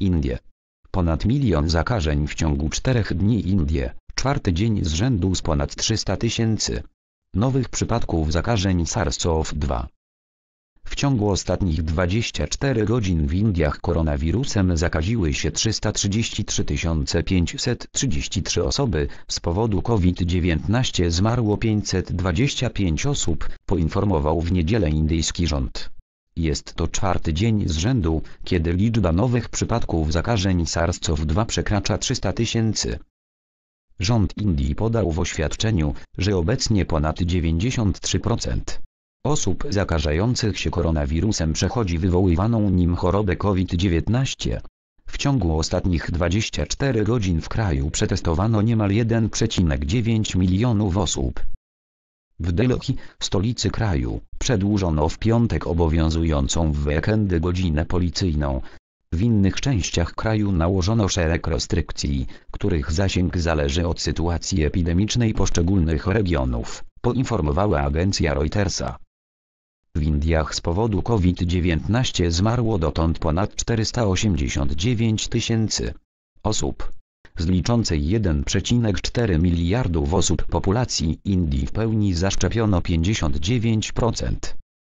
Indie. Ponad milion zakażeń w ciągu czterech dni Indie, czwarty dzień z rzędu z ponad 300 tysięcy nowych przypadków zakażeń SARS-CoV-2. W ciągu ostatnich 24 godzin w Indiach koronawirusem zakaziły się 333 533 osoby, z powodu COVID-19 zmarło 525 osób, poinformował w niedzielę indyjski rząd. Jest to czwarty dzień z rzędu, kiedy liczba nowych przypadków zakażeń SARS-CoV-2 przekracza 300 tysięcy. Rząd Indii podał w oświadczeniu, że obecnie ponad 93% osób zakażających się koronawirusem przechodzi wywoływaną nim chorobę COVID-19. W ciągu ostatnich 24 godzin w kraju przetestowano niemal 1,9 milionów osób. W Delhi, stolicy kraju, przedłużono w piątek obowiązującą w weekendy godzinę policyjną. W innych częściach kraju nałożono szereg restrykcji, których zasięg zależy od sytuacji epidemicznej poszczególnych regionów, poinformowała agencja Reutersa. W Indiach z powodu COVID-19 zmarło dotąd ponad 489 tysięcy osób z liczącej 1,4 miliardów osób populacji Indii w pełni zaszczepiono 59%.